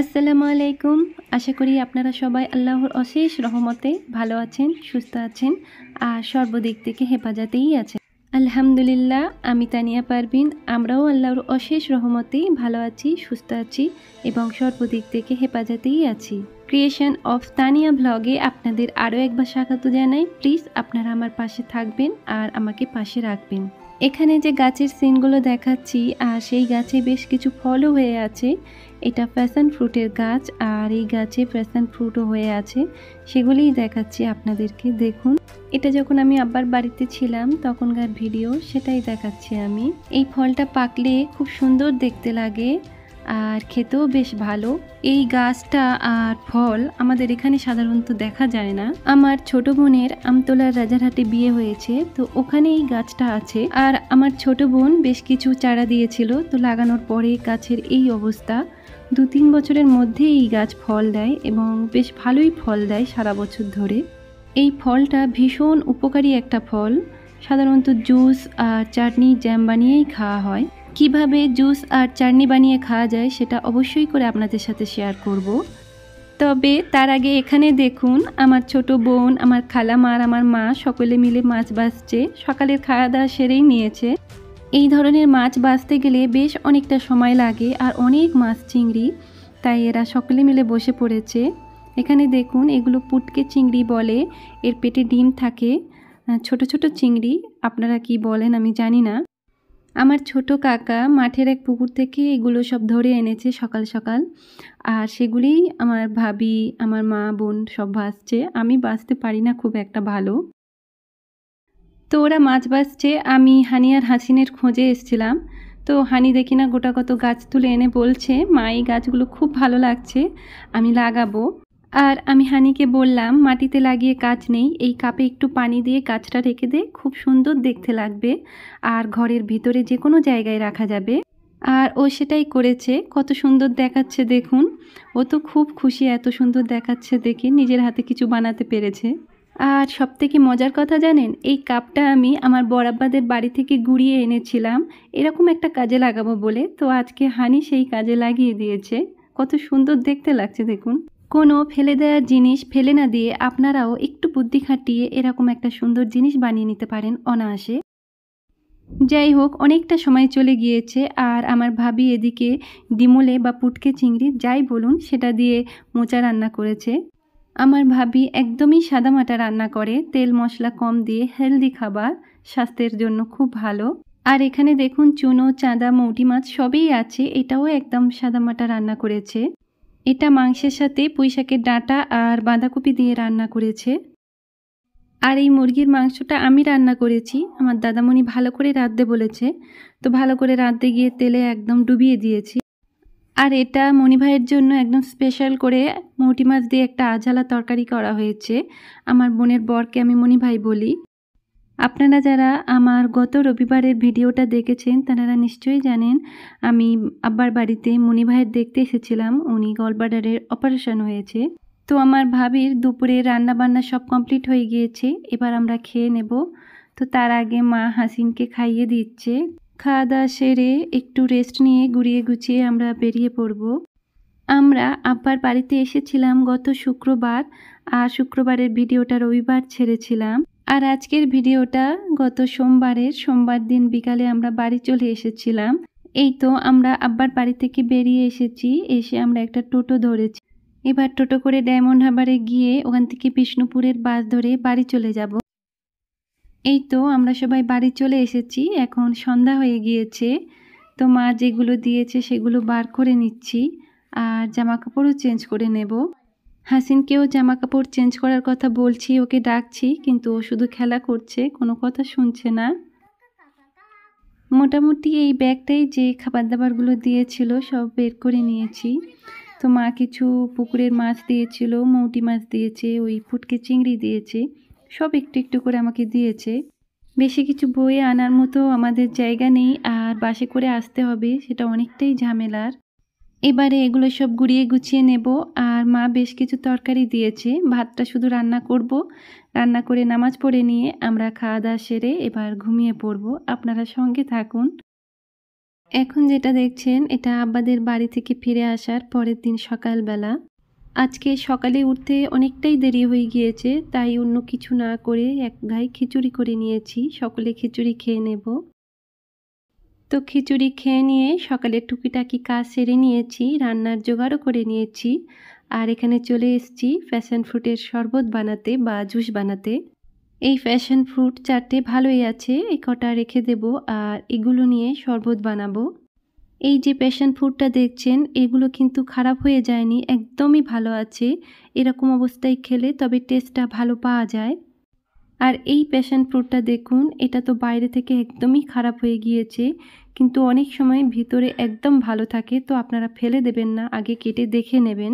আসসালামু আলাইকুম আশা করি আপনারা সবাই আল্লাহর অশেষ রহমতে ভালো আছেন সুস্থ আছেন আর সর্বদিক থেকে হেফাজতেই আছেন আলহামদুলিল্লাহ আমি তানিয়া পারবিন আমরাও আল্লাহর অশেষ রহমতেই ভালো আছি সুস্থ আছি এবং সর্বদিক থেকে হেফাজতেই আছি ক্রিয়েশন অফ তানিয়া ব্লগে আপনাদের আরও একবার স্বাগত জানাই প্লিজ আপনারা আমার পাশে থাকবেন আর আমাকে পাশে রাখবেন এখানে যে গাছের সিনগুলো দেখাচ্ছি আর সেই গাছে বেশ কিছু ফলও হয়ে আছে এটা প্যাশন ফ্রুটের গাছ আর এই গাছে প্যাশন ফ্রুটও হয়ে আছে সেগুলিই দেখাচ্ছি আপনাদেরকে দেখুন এটা যখন আমি আব্বার বাড়িতে ছিলাম তখনকার ভিডিও সেটাই দেখাচ্ছি আমি এই ফলটা পাকলে খুব সুন্দর দেখতে লাগে আর খেতেও বেশ ভালো এই গাছটা আর ফল আমাদের এখানে সাধারণত দেখা যায় না আমার ছোট বোনের আমতলার রাজারহাটে বিয়ে হয়েছে তো ওখানে এই গাছটা আছে আর আমার ছোট বোন বেশ কিছু চারা দিয়েছিল তো লাগানোর পরে গাছের এই অবস্থা দু তিন বছরের মধ্যে এই গাছ ফল দেয় এবং বেশ ভালোই ফল দেয় সারা বছর ধরে এই ফলটা ভীষণ উপকারী একটা ফল সাধারণত জুস আর চাটনি জ্যাম বানিয়েই খাওয়া হয় কিভাবে জুস আর চাটনি বানিয়ে খাওয়া যায় সেটা অবশ্যই করে আপনাদের সাথে শেয়ার করব। তবে তার আগে এখানে দেখুন আমার ছোট বোন আমার খালা মার আমার মা সকলে মিলে মাছ বাঁচছে সকালের খাওয়া দাওয়া সেরেই নিয়েছে এই ধরনের মাছ বাঁচতে গেলে বেশ অনেকটা সময় লাগে আর অনেক মাছ চিংড়ি তাই এরা সকলে মিলে বসে পড়েছে এখানে দেখুন এগুলো পুটকে চিংড়ি বলে এর পেটে ডিম থাকে ছোট ছোট চিংড়ি আপনারা কি বলেন আমি জানি না আমার ছোট কাকা মাঠের এক পুকুর থেকে এগুলো সব ধরে এনেছে সকাল সকাল আর সেগুলি আমার ভাবি আমার মা বোন সব ভাসছে আমি বাঁচতে পারি না খুব একটা ভালো তো ওরা মাছ বাঁচছে আমি হানি আর হাসিনের খোঁজে এসছিলাম তো হানি দেখি না গোটা কত গাছ তুলে এনে বলছে মা এই গাছগুলো খুব ভালো লাগছে আমি লাগাবো আর আমি হানিকে বললাম মাটিতে লাগিয়ে কাজ নেই এই কাপে একটু পানি দিয়ে কাজটা রেখে দে খুব সুন্দর দেখতে লাগবে আর ঘরের ভিতরে যে কোনো জায়গায় রাখা যাবে আর ও সেটাই করেছে কত সুন্দর দেখাচ্ছে দেখুন ও তো খুব খুশি এত সুন্দর দেখাচ্ছে দেখে নিজের হাতে কিছু বানাতে পেরেছে আর সবথেকে মজার কথা জানেন এই কাপটা আমি আমার বরাব্বাদের বাড়ি থেকে গুড়িয়ে এনেছিলাম এরকম একটা কাজে লাগাবো বলে তো আজকে হানি সেই কাজে লাগিয়ে দিয়েছে কত সুন্দর দেখতে লাগছে দেখুন কোনো ফেলে দেওয়ার জিনিস ফেলে না দিয়ে আপনারাও একটু বুদ্ধি খাটিয়ে এরকম একটা সুন্দর জিনিস বানিয়ে নিতে পারেন অনায়াসে যাই হোক অনেকটা সময় চলে গিয়েছে আর আমার ভাবি এদিকে ডিমোলে বা পুটকে চিংড়ি যাই বলুন সেটা দিয়ে মোচা রান্না করেছে আমার ভাবি একদমই সাদামাটা রান্না করে তেল মশলা কম দিয়ে হেলদি খাবার স্বাস্থ্যের জন্য খুব ভালো আর এখানে দেখুন চুনো চাঁদা মৌটি মাছ সবই আছে এটাও একদম সাদামাটা রান্না করেছে এটা মাংসের সাথে পুঁইশাকের ডাঁটা আর বাঁধাকপি দিয়ে রান্না করেছে আর এই মুরগির মাংসটা আমি রান্না করেছি আমার দাদামণি ভালো করে রাঁধতে বলেছে তো ভালো করে রাঁধতে গিয়ে তেলে একদম ডুবিয়ে দিয়েছি আর এটা মণিভাইয়ের জন্য একদম স্পেশাল করে মৌটি মাছ দিয়ে একটা আঝালা তরকারি করা হয়েছে আমার বোনের বরকে আমি মণিভাই বলি আপনারা যারা আমার গত রবিবারের ভিডিওটা দেখেছেন তারা নিশ্চয়ই জানেন আমি আব্বার বাড়িতে মনি ভাইয়ের দেখতে এসেছিলাম উনি গলবাডারের অপারেশন হয়েছে তো আমার ভাবির দুপুরে রান্নাবান্না সব কমপ্লিট হয়ে গিয়েছে এবার আমরা খেয়ে নেব তো তার আগে মা হাসিনকে খাইয়ে দিচ্ছে খাওয়া দাওয়া সেরে একটু রেস্ট নিয়ে গুড়িয়ে গুছিয়ে আমরা বেরিয়ে পড়ব আমরা আব্বার বাড়িতে এসেছিলাম গত শুক্রবার আর শুক্রবারের ভিডিওটা রবিবার ছেড়েছিলাম আর আজকের ভিডিওটা গত সোমবারের সোমবার দিন বিকালে আমরা বাড়ি চলে এসেছিলাম এই তো আমরা আব্বার বাড়ি থেকে বেরিয়ে এসেছি এসে আমরা একটা টোটো ধরেছি এবার টোটো করে ডায়মন্ড হাবারে গিয়ে ওখান থেকে বিষ্ণুপুরের বাস ধরে বাড়ি চলে যাব এই তো আমরা সবাই বাড়ি চলে এসেছি এখন সন্ধ্যা হয়ে গিয়েছে তো মা যেগুলো দিয়েছে সেগুলো বার করে নিচ্ছি আর জামা কাপড়ও চেঞ্জ করে নেব হাসিনকেও জামা কাপড় চেঞ্জ করার কথা বলছি ওকে ডাকছি কিন্তু ও শুধু খেলা করছে কোনো কথা শুনছে না মোটামুটি এই ব্যাগটাই যে খাবার দাবারগুলো দিয়েছিল সব বের করে নিয়েছি তো মা কিছু পুকুরের মাছ দিয়েছিল মৌটি মাছ দিয়েছে ওই ফুটকে চিংড়ি দিয়েছে সব একটু একটু করে আমাকে দিয়েছে বেশি কিছু বইয়ে আনার মতো আমাদের জায়গা নেই আর বাসে করে আসতে হবে সেটা অনেকটাই ঝামেলার এবারে এগুলো সব গুড়িয়ে গুছিয়ে নেব আর মা বেশ কিছু তরকারি দিয়েছে ভাতটা শুধু রান্না করব রান্না করে নামাজ পড়ে নিয়ে আমরা খাওয়া দাওয়া সেরে এবার ঘুমিয়ে পড়ব আপনারা সঙ্গে থাকুন এখন যেটা দেখছেন এটা আব্বাদের বাড়ি থেকে ফিরে আসার পরের দিন সকালবেলা আজকে সকালে উঠতে অনেকটাই দেরি হয়ে গিয়েছে তাই অন্য কিছু না করে এক গায়ে খিচুড়ি করে নিয়েছি সকলে খিচুড়ি খেয়ে নেব তো খিচুড়ি খেয়ে নিয়ে সকালে টুকিটাকি কাজ সেরে নিয়েছি রান্নার জোগাড়ও করে নিয়েছি আর এখানে চলে এসেছি ফ্যাশন ফ্রুটের শরবত বানাতে বা জুস বানাতে এই ফ্যাশন ফ্রুট চারটে ভালোই আছে এই কটা রেখে দেব আর এগুলো নিয়ে শরবত বানাবো এই যে প্যাশন ফুডটা দেখছেন এগুলো কিন্তু খারাপ হয়ে যায়নি একদমই ভালো আছে এরকম অবস্থায় খেলে তবে টেস্টটা ভালো পাওয়া যায় আর এই প্যাশন ফ্রুটটা দেখুন এটা তো বাইরে থেকে একদমই খারাপ হয়ে গিয়েছে কিন্তু অনেক সময় ভিতরে একদম ভালো থাকে তো আপনারা ফেলে দেবেন না আগে কেটে দেখে নেবেন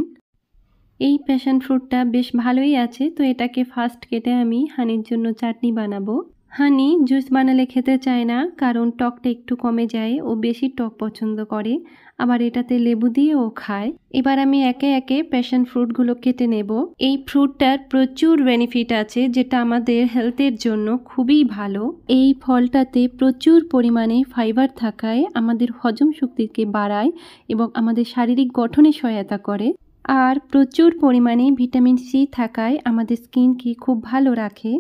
এই প্যাশন ফ্রুটটা বেশ ভালোই আছে তো এটাকে ফার্স্ট কেটে আমি হানির জন্য চাটনি বানাবো হানি জুস বানালে খেতে চায় না কারণ টকটা একটু কমে যায় ও বেশি টক পছন্দ করে আবার এটাতে লেবু দিয়ে ও খায় এবার আমি একে একে প্যাশন ফ্রুটগুলো কেটে নেব এই ফ্রুটটার প্রচুর বেনিফিট আছে যেটা আমাদের হেলথের জন্য খুবই ভালো এই ফলটাতে প্রচুর পরিমাণে ফাইবার থাকায় আমাদের হজম শক্তিকে বাড়ায় এবং আমাদের শারীরিক গঠনে সহায়তা করে আর প্রচুর পরিমাণে ভিটামিন সি থাকায় আমাদের স্কিনকে খুব ভালো রাখে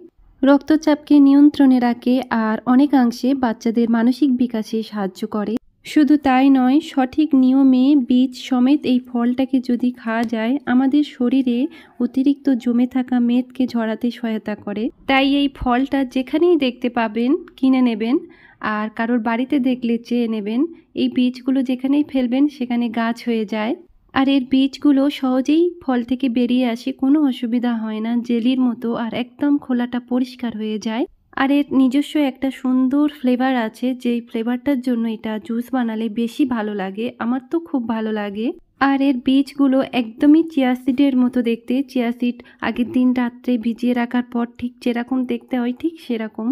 রক্তচাপকে নিয়ন্ত্রণে রাখে আর অনেকাংশে বাচ্চাদের মানসিক বিকাশে সাহায্য করে শুধু তাই নয় সঠিক নিয়মে বীজ সমেত এই ফলটাকে যদি খাওয়া যায় আমাদের শরীরে অতিরিক্ত জমে থাকা মেদকে ঝরাতে সহায়তা করে তাই এই ফলটা যেখানেই দেখতে পাবেন কিনে নেবেন আর কারোর বাড়িতে দেখলে চেয়ে নেবেন এই বীজগুলো যেখানেই ফেলবেন সেখানে গাছ হয়ে যায় আর এর বীজগুলো সহজেই ফল থেকে বেরিয়ে আসে কোনো অসুবিধা হয় না জেলির মতো আর একদম খোলাটা পরিষ্কার হয়ে যায় আর এর নিজস্ব একটা সুন্দর ফ্লেভার আছে যেই ফ্লেভারটার জন্য এটা জুস বানালে বেশি ভালো লাগে আমার তো খুব ভালো লাগে আর এর বীজগুলো একদমই চিয়াসিডের মতো দেখতে চিয়াসিড আগের দিন রাত্রে ভিজিয়ে রাখার পর ঠিক যেরকম দেখতে হয় ঠিক সেরকম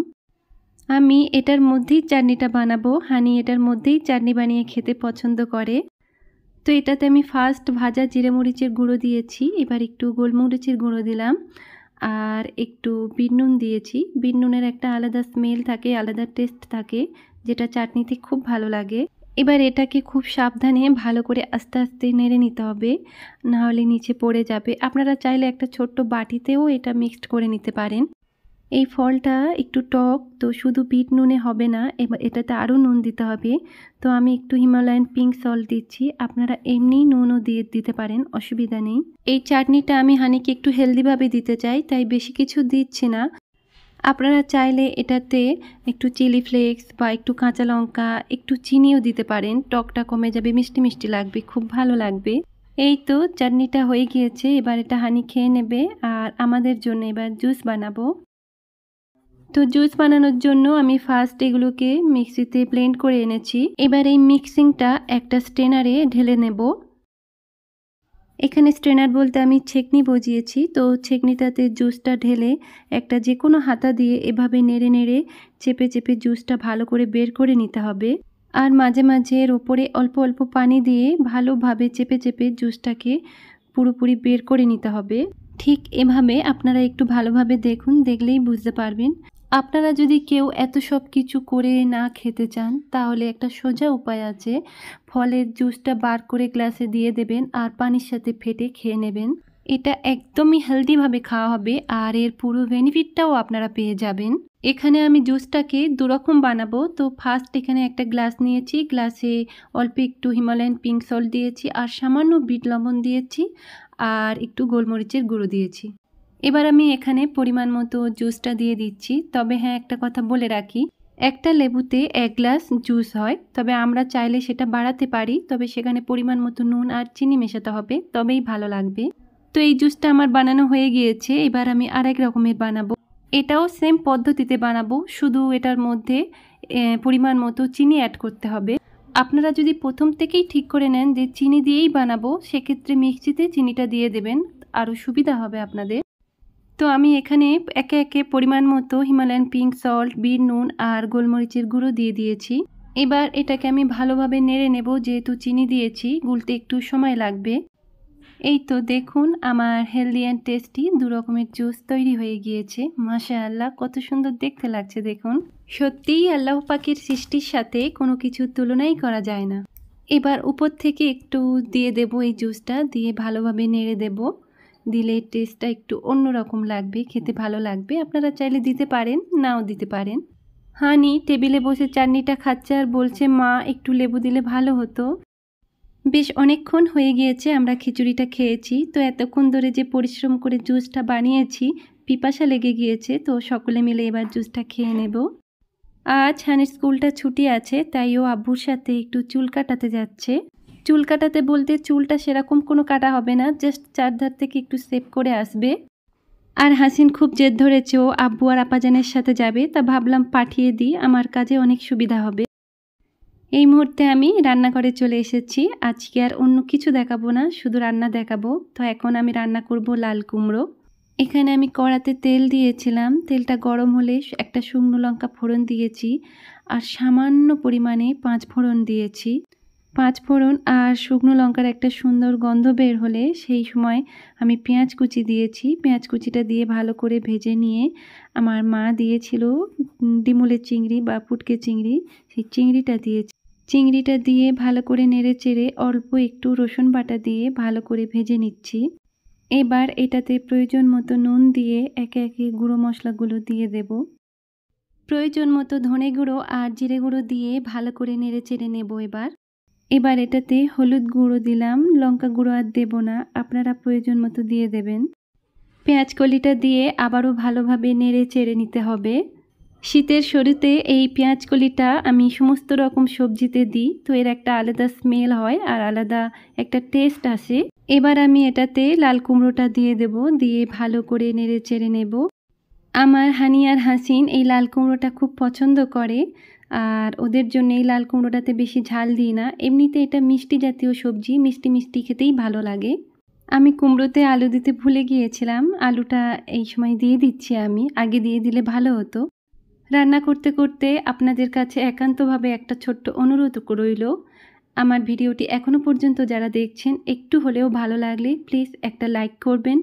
আমি এটার মধ্যেই চাটনিটা বানাবো হানি এটার মধ্যেই চাটনি বানিয়ে খেতে পছন্দ করে তো এটাতে আমি ফার্স্ট ভাজা জিরে মরিচের গুঁড়ো দিয়েছি এবার একটু গোলমরিচের গুঁড়ো দিলাম আর একটু বিনুন দিয়েছি বিনুনের একটা আলাদা স্মেল থাকে আলাদা টেস্ট থাকে যেটা চাটনিতে খুব ভালো লাগে এবার এটাকে খুব সাবধানে ভালো করে আস্তে আস্তে নেড়ে নিতে হবে নাহলে নিচে পড়ে যাবে আপনারা চাইলে একটা ছোট্ট বাটিতেও এটা মিক্সড করে নিতে পারেন এই ফলটা একটু টক তো শুধু বিট নুনে হবে না এটাতে আরও নুন দিতে হবে তো আমি একটু হিমালয়ান পিঙ্ক সল্ট দিচ্ছি আপনারা এমনি নুনও দিয়ে দিতে পারেন অসুবিধা নেই এই চাটনিটা আমি হানিকে একটু হেলদিভাবে দিতে চাই তাই বেশি কিছু দিচ্ছি না আপনারা চাইলে এটাতে একটু চিলি ফ্লেক্স বা একটু কাঁচা লঙ্কা একটু চিনিও দিতে পারেন টকটা কমে যাবে মিষ্টি মিষ্টি লাগবে খুব ভালো লাগবে এই তো চাটনিটা হয়ে গিয়েছে এবার এটা হানি খেয়ে নেবে আর আমাদের জন্য এবার জুস বানাবো তো জুস বানানোর জন্য আমি ফার্স্ট এগুলোকে মিক্সিতে ব্লেন্ড করে এনেছি এবার এই মিক্সিংটা একটা স্ট্রেনারে ঢেলে নেব এখানে স্ট্রেনার বলতে আমি ছেকনি বজিয়েছি তো ছেকনিটাতে জুসটা ঢেলে একটা যে কোনো হাতা দিয়ে এভাবে নেড়ে নেড়ে চেপে চেপে জুসটা ভালো করে বের করে নিতে হবে আর মাঝে মাঝে এর ওপরে অল্প অল্প পানি দিয়ে ভালোভাবে চেপে চেপে জুসটাকে পুরোপুরি বের করে নিতে হবে ঠিক এভাবে আপনারা একটু ভালোভাবে দেখুন দেখলেই বুঝতে পারবেন আপনারা যদি কেউ এত সব কিছু করে না খেতে চান তাহলে একটা সোজা উপায় আছে ফলের জুসটা বার করে গ্লাসে দিয়ে দেবেন আর পানির সাথে ফেটে খেয়ে নেবেন এটা একদমই হেলদিভাবে খাওয়া হবে আর এর পুরো বেনিফিটটাও আপনারা পেয়ে যাবেন এখানে আমি জুসটাকে দুরকম বানাবো তো ফার্স্ট এখানে একটা গ্লাস নিয়েছি গ্লাসে অল্প একটু হিমালয়ান পিঙ্ক সল্ট দিয়েছি আর সামান্য বিট লবণ দিয়েছি আর একটু গোলমরিচের গুঁড়ো দিয়েছি এবার আমি এখানে পরিমাণ মতো জুসটা দিয়ে দিচ্ছি তবে হ্যাঁ একটা কথা বলে রাখি একটা লেবুতে এক গ্লাস জুস হয় তবে আমরা চাইলে সেটা বাড়াতে পারি তবে সেখানে পরিমাণ মতো নুন আর চিনি মেশাতে হবে তবেই ভালো লাগবে তো এই জুসটা আমার বানানো হয়ে গিয়েছে এবার আমি আরেক রকমের বানাবো এটাও সেম পদ্ধতিতে বানাবো শুধু এটার মধ্যে পরিমাণ মতো চিনি অ্যাড করতে হবে আপনারা যদি প্রথম থেকেই ঠিক করে নেন যে চিনি দিয়েই বানাবো সেক্ষেত্রে মিক্সিতে চিনিটা দিয়ে দেবেন আরও সুবিধা হবে আপনাদের তো আমি এখানে একে একে পরিমাণ মতো হিমালয়ান পিঙ্ক সল্ট বিট নুন আর গোলমরিচের গুঁড়ো দিয়ে দিয়েছি এবার এটাকে আমি ভালোভাবে নেড়ে নেব যেহেতু চিনি দিয়েছি গুলতে একটু সময় লাগবে এই তো দেখুন আমার হেলদি অ্যান্ড টেস্টি দু রকমের জুস তৈরি হয়ে গিয়েছে মাসা আল্লাহ কত সুন্দর দেখতে লাগছে দেখুন সত্যিই আল্লাহ পাখির সৃষ্টির সাথে কোনো কিছু তুলনাই করা যায় না এবার উপর থেকে একটু দিয়ে দেব এই জুসটা দিয়ে ভালোভাবে নেড়ে দেবো দিলে টেস্টটা একটু অন্যরকম লাগবে খেতে ভালো লাগবে আপনারা চাইলে দিতে পারেন নাও দিতে পারেন হানি টেবিলে বসে চাটনিটা খাচ্ছে আর বলছে মা একটু লেবু দিলে ভালো হতো বেশ অনেকক্ষণ হয়ে গিয়েছে আমরা খিচুড়িটা খেয়েছি তো এতক্ষণ ধরে যে পরিশ্রম করে জুসটা বানিয়েছি পিপাসা লেগে গিয়েছে তো সকলে মিলে এবার জুসটা খেয়ে নেব আজ হানির স্কুলটা ছুটি আছে তাই ও আব্বুর সাথে একটু চুল কাটাতে যাচ্ছে চুল কাটাতে বলতে চুলটা সেরকম কোনো কাটা হবে না জাস্ট চারধার থেকে একটু সেভ করে আসবে আর হাসিন খুব জেদ ধরেছে ও আব্বু আর আপাজানের সাথে যাবে তা ভাবলাম পাঠিয়ে দিই আমার কাজে অনেক সুবিধা হবে এই মুহূর্তে আমি রান্নাঘরে চলে এসেছি আজকে আর অন্য কিছু দেখাবো না শুধু রান্না দেখাবো তো এখন আমি রান্না করব লাল কুমড়ো এখানে আমি কড়াতে তেল দিয়েছিলাম তেলটা গরম হলে একটা শুকনো লঙ্কা ফোড়ন দিয়েছি আর সামান্য পরিমাণে পাঁচ ফোড়ন দিয়েছি পাঁচ ফোড়ন আর শুকনো লঙ্কার একটা সুন্দর গন্ধ বের হলে সেই সময় আমি পেঁয়াজ কুচি দিয়েছি পেঁয়াজ কুচিটা দিয়ে ভালো করে ভেজে নিয়ে আমার মা দিয়েছিল ডিমুলের চিংড়ি বা পুটকে চিংড়ি সেই চিংড়িটা দিয়েছি চিংড়িটা দিয়ে ভালো করে নেড়ে চেড়ে অল্প একটু রসুন বাটা দিয়ে ভালো করে ভেজে নিচ্ছি এবার এটাতে প্রয়োজন মতো নুন দিয়ে একে একে গুঁড়ো মশলাগুলো দিয়ে দেব প্রয়োজন মতো ধনে গুঁড়ো আর জিরে গুঁড়ো দিয়ে ভালো করে নেড়ে চেড়ে নেব এবার এবার এটাতে হলুদ গুঁড়ো দিলাম লঙ্কা গুঁড়ো আর দেব না আপনারা প্রয়োজন মতো দিয়ে দেবেন পেঁয়াজ কলিটা দিয়ে আবারও ভালোভাবে নেড়ে চেড়ে নিতে হবে শীতের শুরুতে এই পেঁয়াজ কলিটা আমি সমস্ত রকম সবজিতে দিই তো এর একটা আলাদা স্মেল হয় আর আলাদা একটা টেস্ট আসে এবার আমি এটাতে লাল কুমড়োটা দিয়ে দেব দিয়ে ভালো করে নেড়ে চেড়ে নেব আমার হানি আর হাসিন এই লাল কুমড়োটা খুব পছন্দ করে আর ওদের জন্য এই লাল কুমড়োটাতে বেশি ঝাল দিই না এমনিতে এটা মিষ্টি জাতীয় সবজি মিষ্টি মিষ্টি খেতেই ভালো লাগে আমি কুমড়োতে আলু দিতে ভুলে গিয়েছিলাম আলুটা এই সময় দিয়ে দিচ্ছি আমি আগে দিয়ে দিলে ভালো হতো রান্না করতে করতে আপনাদের কাছে একান্তভাবে একটা ছোট্ট অনুরোধ রইল আমার ভিডিওটি এখনও পর্যন্ত যারা দেখছেন একটু হলেও ভালো লাগলে প্লিজ একটা লাইক করবেন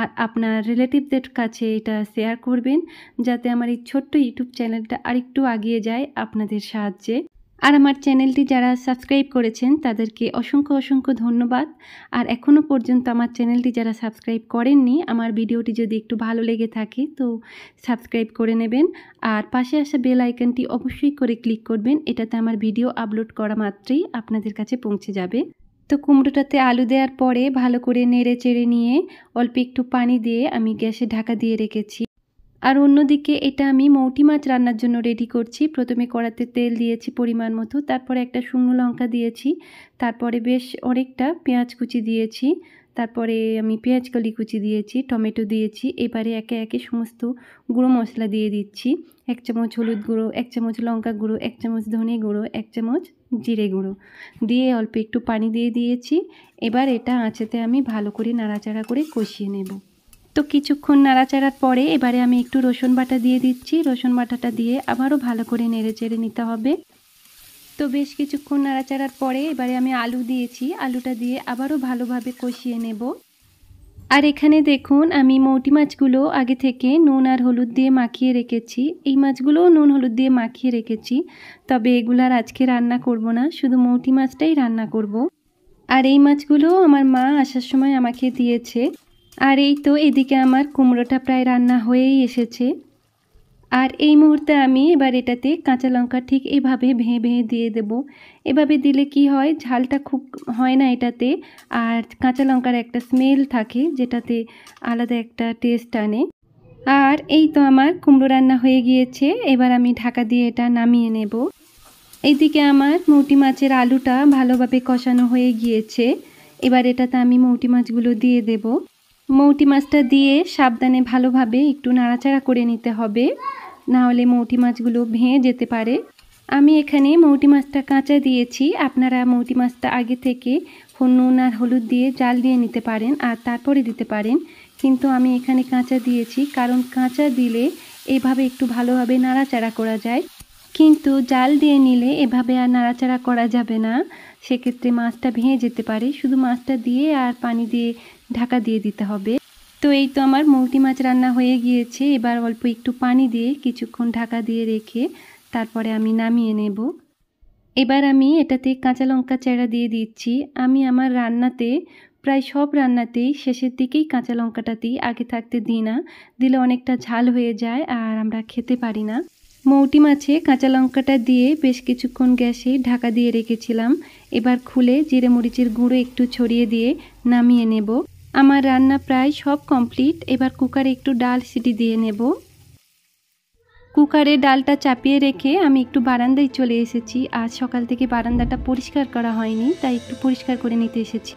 আর আপনার রিলেটিভদের কাছে এটা শেয়ার করবেন যাতে আমার এই ছোট্ট ইউটিউব চ্যানেলটা আরেকটু আগিয়ে যায় আপনাদের সাহায্যে আর আমার চ্যানেলটি যারা সাবস্ক্রাইব করেছেন তাদেরকে অসংখ্য অসংখ্য ধন্যবাদ আর এখনও পর্যন্ত আমার চ্যানেলটি যারা সাবস্ক্রাইব করেননি আমার ভিডিওটি যদি একটু ভালো লেগে থাকে তো সাবস্ক্রাইব করে নেবেন আর পাশে আসা বেল আইকনটি অবশ্যই করে ক্লিক করবেন এটাতে আমার ভিডিও আপলোড করা মাত্রই আপনাদের কাছে পৌঁছে যাবে তো কুমড়োটাতে আলু দেওয়ার পরে ভালো করে নেড়ে চেড়ে নিয়ে অল্প একটু পানি দিয়ে আমি গ্যাসে ঢাকা দিয়ে রেখেছি আর অন্যদিকে এটা আমি মৌটি মাছ রান্নার জন্য রেডি করছি প্রথমে কড়াতে তেল দিয়েছি পরিমাণ মতো তারপরে একটা শুকনো লঙ্কা দিয়েছি তারপরে বেশ অনেকটা পেঁয়াজ কুচি দিয়েছি তারপরে আমি পেঁয়াজ কলি কুচি দিয়েছি টমেটো দিয়েছি এবারে একে একে সমস্ত গুঁড়ো মশলা দিয়ে দিচ্ছি এক চামচ হলুদ গুঁড়ো এক চামচ লঙ্কা গুঁড়ো এক চামচ ধনে গুঁড়ো এক চামচ জিরে গুঁড়ো দিয়ে অল্প একটু পানি দিয়ে দিয়েছি এবার এটা আঁচেতে আমি ভালো করে নাড়াচাড়া করে কষিয়ে নেব তো কিছুক্ষণ নাড়াচাড়ার পরে এবারে আমি একটু রসুন বাটা দিয়ে দিচ্ছি রসুন বাটাটা দিয়ে আবারও ভালো করে নেড়ে চেড়ে নিতে হবে তো বেশ কিছুক্ষণ নাড়াচাড়ার পরে এবারে আমি আলু দিয়েছি আলুটা দিয়ে আবারও ভালোভাবে কষিয়ে নেব আর এখানে দেখুন আমি মৌটি মাছগুলো আগে থেকে নুন আর হলুদ দিয়ে মাখিয়ে রেখেছি এই মাছগুলোও নুন হলুদ দিয়ে মাখিয়ে রেখেছি তবে এগুলার আজকে রান্না করব না শুধু মৌটি মাছটাই রান্না করব। আর এই মাছগুলো আমার মা আসার সময় আমাকে দিয়েছে আর এই তো এদিকে আমার কুমড়োটা প্রায় রান্না হয়েই এসেছে আর এই মুহূর্তে আমি এবার এটাতে কাঁচা লঙ্কা ঠিক এভাবে ভেঁ ভেঁ দিয়ে দেব এভাবে দিলে কি হয় ঝালটা খুব হয় না এটাতে আর কাঁচা লঙ্কার একটা স্মেল থাকে যেটাতে আলাদা একটা টেস্ট আনে আর এই তো আমার কুমড়ো রান্না হয়ে গিয়েছে এবার আমি ঢাকা দিয়ে এটা নামিয়ে নেব এইদিকে আমার মৌটি মাছের আলুটা ভালোভাবে কষানো হয়ে গিয়েছে এবার এটাতে আমি মৌটি মাছগুলো দিয়ে দেবো মৌটি মাছটা দিয়ে সাবধানে ভালোভাবে একটু নাড়াচাড়া করে নিতে হবে না হলে মৌটি মাছগুলো ভেঙে যেতে পারে আমি এখানে মৌটি মাছটা কাঁচা দিয়েছি আপনারা মৌটি মাছটা আগে থেকে নুন আর হলুদ দিয়ে জাল দিয়ে নিতে পারেন আর তারপরে দিতে পারেন কিন্তু আমি এখানে কাঁচা দিয়েছি কারণ কাঁচা দিলে এভাবে একটু ভালোভাবে নাড়াচাড়া করা যায় কিন্তু জাল দিয়ে নিলে এভাবে আর নাড়াচাড়া করা যাবে না সেক্ষেত্রে মাছটা ভেঙে যেতে পারে শুধু মাছটা দিয়ে আর পানি দিয়ে ঢাকা দিয়ে দিতে হবে তো এই তো আমার মৌটি মাছ রান্না হয়ে গিয়েছে এবার অল্প একটু পানি দিয়ে কিছুক্ষণ ঢাকা দিয়ে রেখে তারপরে আমি নামিয়ে নেব এবার আমি এটাতে কাঁচা লঙ্কা চেড়া দিয়ে দিচ্ছি আমি আমার রান্নাতে প্রায় সব রান্নাতেই শেষের দিকেই কাঁচা লঙ্কাটাতেই আগে থাকতে দিই না দিলে অনেকটা ঝাল হয়ে যায় আর আমরা খেতে পারি না মৌটি মাছে কাঁচা লঙ্কাটা দিয়ে বেশ কিছুক্ষণ গ্যাসে ঢাকা দিয়ে রেখেছিলাম এবার খুলে জিরে মরিচের গুঁড়ো একটু ছড়িয়ে দিয়ে নামিয়ে নেব আমার রান্না প্রায় সব কমপ্লিট এবার কুকারে একটু ডাল সিটি দিয়ে নেব কুকারে ডালটা চাপিয়ে রেখে আমি একটু বারান্দায় চলে এসেছি আজ সকাল থেকে বারান্দাটা পরিষ্কার করা হয়নি তাই একটু পরিষ্কার করে নিতে এসেছি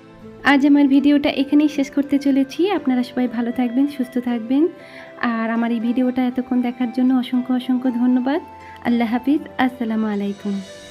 আজ আমার ভিডিওটা এখানেই শেষ করতে চলেছি আপনারা সবাই ভালো থাকবেন সুস্থ থাকবেন আর আমার এই ভিডিওটা এতক্ষণ দেখার জন্য অসংখ্য অসংখ্য ধন্যবাদ আল্লাহ হাফিজ আসসালামু আলাইকুম